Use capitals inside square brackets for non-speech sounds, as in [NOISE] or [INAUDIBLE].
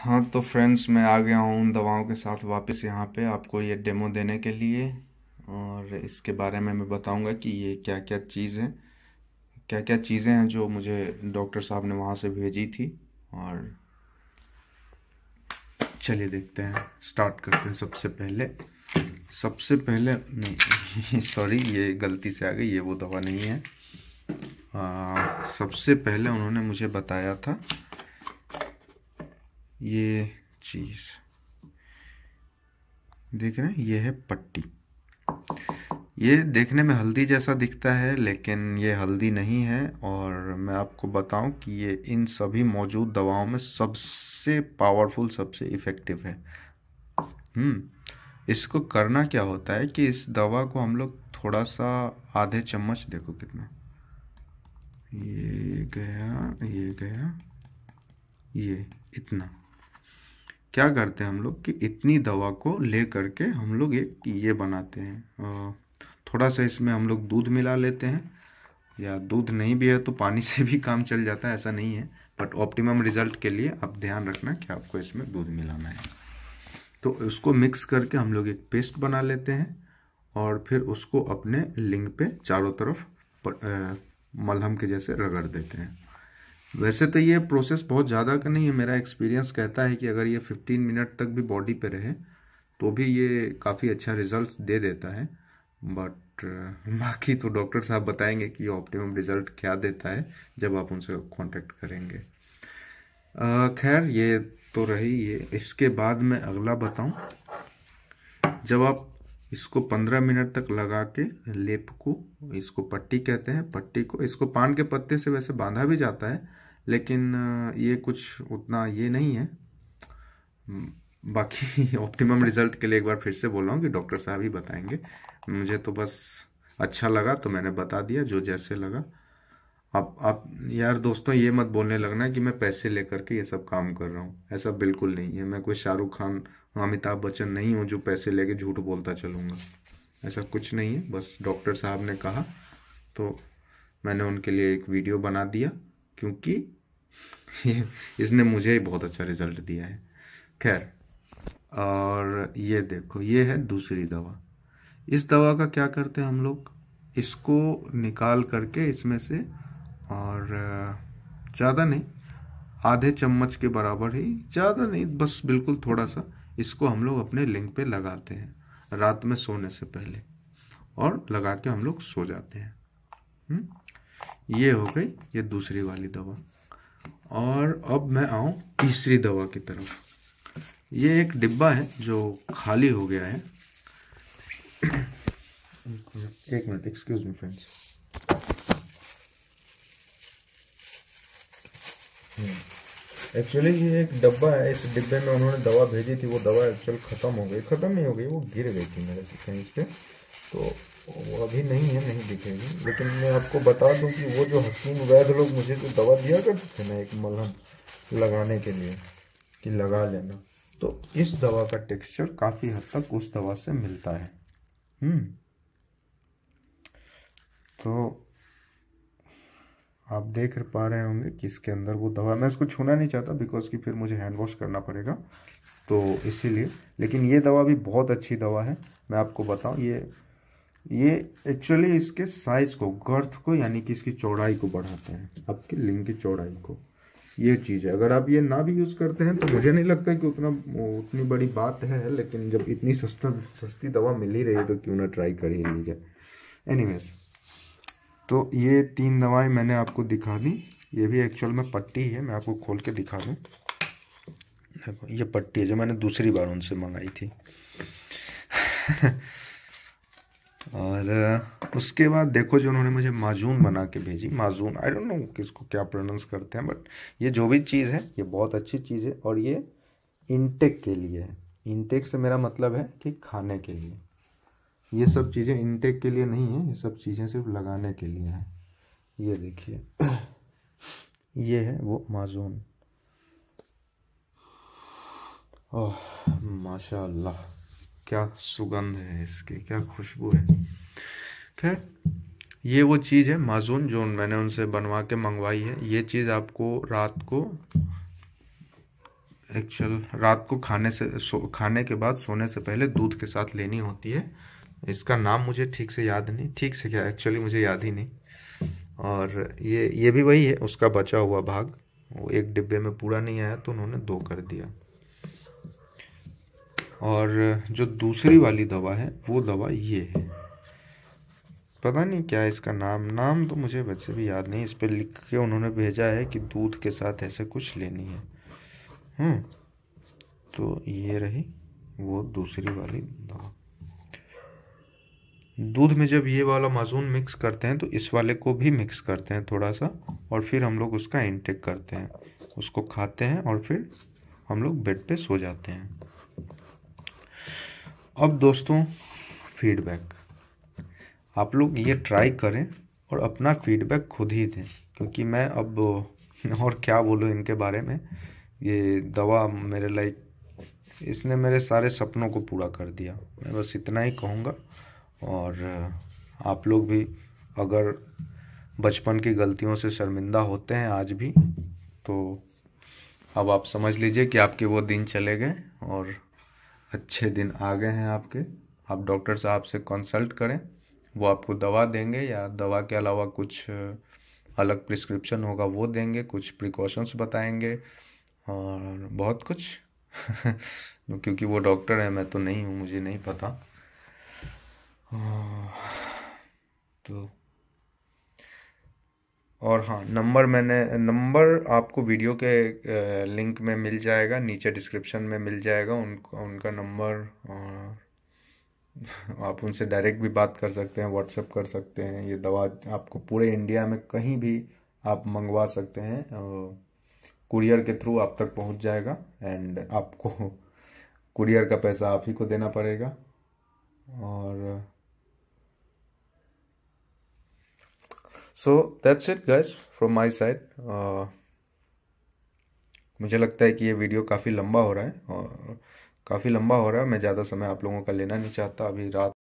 हाँ तो फ्रेंड्स मैं आ गया हूँ उन दवाओं के साथ वापस यहाँ पे आपको ये डेमो देने के लिए और इसके बारे में मैं बताऊँगा कि ये क्या क्या चीज़ है क्या क्या चीज़ें हैं जो मुझे डॉक्टर साहब ने वहाँ से भेजी थी और चलिए देखते हैं स्टार्ट करते हैं सबसे पहले सबसे पहले नहीं सॉरी [LAUGHS] ये गलती से आ गई ये वो दवा नहीं है आ, सबसे पहले उन्होंने मुझे बताया था ये चीज़ देख रहे हैं ये है पट्टी ये देखने में हल्दी जैसा दिखता है लेकिन ये हल्दी नहीं है और मैं आपको बताऊं कि ये इन सभी मौजूद दवाओं में सबसे पावरफुल सबसे इफ़ेक्टिव है हम्म, इसको करना क्या होता है कि इस दवा को हम लोग थोड़ा सा आधे चम्मच देखो कितना ये गया ये गया ये इतना क्या करते हैं हम लोग कि इतनी दवा को ले करके हम लोग एक ये बनाते हैं थोड़ा सा इसमें हम लोग दूध मिला लेते हैं या दूध नहीं भी है तो पानी [LAUGHS] से भी काम चल जाता है ऐसा नहीं है बट ऑप्टिमम रिजल्ट के लिए आप ध्यान रखना कि आपको इसमें दूध मिलाना है तो उसको मिक्स करके हम लोग एक पेस्ट बना लेते हैं और फिर उसको अपने लिंग पे चारों तरफ मलहम के जैसे रगड़ देते हैं वैसे तो ये प्रोसेस बहुत ज़्यादा का नहीं है मेरा एक्सपीरियंस कहता है कि अगर ये 15 मिनट तक भी बॉडी पे रहे तो भी ये काफ़ी अच्छा रिजल्ट दे देता है बट [LAUGHS] बाकी तो डॉक्टर साहब बताएंगे कि ऑप्टिमम रिजल्ट क्या देता है जब आप उनसे कांटेक्ट करेंगे खैर ये तो रही ये इसके बाद मैं अगला बताऊं जब आप इसको पंद्रह मिनट तक लगा के लेप को इसको पट्टी कहते हैं पट्टी को इसको पान के पत्ते से वैसे बांधा भी जाता है लेकिन ये कुछ उतना ये नहीं है बाकी ऑप्टिमम [LAUGHS] रिजल्ट के लिए एक बार फिर से बोल रहा हूँ कि डॉक्टर साहब ही बताएंगे मुझे तो बस अच्छा लगा तो मैंने बता दिया जो जैसे लगा आप आप यार दोस्तों ये मत बोलने लगना कि मैं पैसे लेकर के ये सब काम कर रहा हूँ ऐसा बिल्कुल नहीं है मैं कोई शाहरुख खान अमिताभ बच्चन नहीं हूँ जो पैसे लेके झूठ बोलता चलूँगा ऐसा कुछ नहीं है बस डॉक्टर साहब ने कहा तो मैंने उनके लिए एक वीडियो बना दिया क्योंकि [LAUGHS] इसने मुझे ही बहुत अच्छा रिजल्ट दिया है खैर और ये देखो ये है दूसरी दवा इस दवा का क्या करते हैं हम लोग इसको निकाल करके इसमें से और ज़्यादा नहीं आधे चम्मच के बराबर ही ज़्यादा नहीं बस बिल्कुल थोड़ा सा इसको हम लोग अपने लिंग पे लगाते हैं रात में सोने से पहले और लगा के हम लोग सो जाते हैं हुँ? हम्म, ये हो गई ये दूसरी वाली दवा और अब मैं आऊँ तीसरी दवा की तरफ ये एक डिब्बा है जो खाली हो गया है [COUGHS] एक minute excuse me friends actually hmm. ये एक डब्बा है इस डिब्बे में उन्होंने दवा भेजी थी वो दवा एक्चुअल ख़त्म हो गई ख़त्म नहीं हो गई वो गिर गई थी मेरे से कहीं पे तो वो अभी नहीं है नहीं दिखेगी लेकिन मैं आपको बता दूं कि वो जो हकीम वैध लोग मुझे जो दवा दिया करते थे ना एक मलहम लगाने के लिए कि लगा लेना तो इस दवा का टेक्सचर काफ़ी हद तक उस दवा से मिलता है हम्म। तो आप देख पा रहे होंगे कि इसके अंदर वो दवा मैं इसको छूना नहीं चाहता बिकॉज कि फिर मुझे हैंड वॉश करना पड़ेगा तो इसीलिए लेकिन ये दवा भी बहुत अच्छी दवा है मैं आपको बताऊँ ये ये एक्चुअली इसके साइज़ को गर्थ को यानी कि इसकी चौड़ाई को बढ़ाते हैं आपके लिंग की चौड़ाई को ये चीज़ है अगर आप ये ना भी यूज़ करते हैं तो मुझे नहीं लगता कि उतना उतनी बड़ी बात है लेकिन जब इतनी सस्ता सस्ती दवा मिल ही रही है तो क्यों ना ट्राई कर ही लीजिए एनीवेज तो ये तीन दवाएं मैंने आपको दिखा दी ये भी एक्चुअल में पट्टी है मैं आपको खोल के दिखा दूँ देखो ये पट्टी है जो मैंने दूसरी बार उनसे मंगाई थी [LAUGHS] और उसके बाद देखो जो उन्होंने मुझे माजून बना के भेजी माजून आई डोंट नो किसको क्या प्रोनाउंस करते हैं बट ये जो भी चीज़ है ये बहुत अच्छी चीज़ है और ये इंटेक के लिए है इंटेक से मेरा मतलब है कि खाने के लिए ये सब चीज़ें इनटेक के लिए नहीं है ये सब चीज़ें सिर्फ लगाने के लिए हैं ये देखिए [CLEARS THROAT] ये है वो माजून ओह माशा क्या सुगंध है इसकी क्या खुशबू है खैर ये वो चीज़ है माजून जो मैंने उनसे बनवा के मंगवाई है ये चीज़ आपको रात को एक्चुअल रात को खाने से खाने के बाद सोने से पहले दूध के साथ लेनी होती है इसका नाम मुझे ठीक से याद नहीं ठीक से क्या एक्चुअली मुझे याद ही नहीं और ये ये भी वही है उसका बचा हुआ भाग वो एक डिब्बे में पूरा नहीं आया तो उन्होंने दो कर दिया और जो दूसरी वाली दवा है वो दवा ये है पता नहीं क्या इसका नाम नाम तो मुझे वैसे भी याद नहीं इस पर लिख के उन्होंने भेजा है कि दूध के साथ ऐसे कुछ लेनी है हम्म तो ये रही वो दूसरी वाली दवा दूध में जब ये वाला माजून मिक्स करते हैं तो इस वाले को भी मिक्स करते हैं थोड़ा सा और फिर हम लोग उसका इंटेक करते हैं उसको खाते हैं और फिर हम लोग बेड पे सो जाते हैं अब दोस्तों फीडबैक आप लोग ये ट्राई करें और अपना फीडबैक खुद ही दें क्योंकि मैं अब [LAUGHS] और क्या बोलूँ इनके बारे में ये दवा मेरे लाइक इसने मेरे सारे सपनों को पूरा कर दिया मैं बस इतना ही कहूँगा और आप लोग भी अगर बचपन की गलतियों से शर्मिंदा होते हैं आज भी तो अब आप समझ लीजिए कि आपके वो दिन चले गए और अच्छे दिन आ गए हैं आपके आप डॉक्टर साहब से कंसल्ट करें वो आपको दवा देंगे या दवा के अलावा कुछ अलग प्रिस्क्रिप्शन होगा वो देंगे कुछ प्रिकॉशंस बताएंगे और बहुत कुछ [LAUGHS] क्योंकि वो डॉक्टर है मैं तो नहीं हूँ मुझे नहीं पता हाँ, तो और हाँ नंबर मैंने नंबर आपको वीडियो के लिंक में मिल जाएगा नीचे डिस्क्रिप्शन में मिल जाएगा उन उनका नंबर आप उनसे डायरेक्ट भी बात कर सकते हैं व्हाट्सअप कर सकते हैं ये दवा आपको पूरे इंडिया में कहीं भी आप मंगवा सकते हैं कुरियर के थ्रू आप तक पहुंच जाएगा एंड आपको कुरियर का पैसा आप ही को देना पड़ेगा और so that's it guys from my side मुझे लगता है कि ये वीडियो काफ़ी लंबा हो रहा है और काफ़ी लंबा हो रहा है मैं ज़्यादा समय आप लोगों का लेना नहीं चाहता अभी रात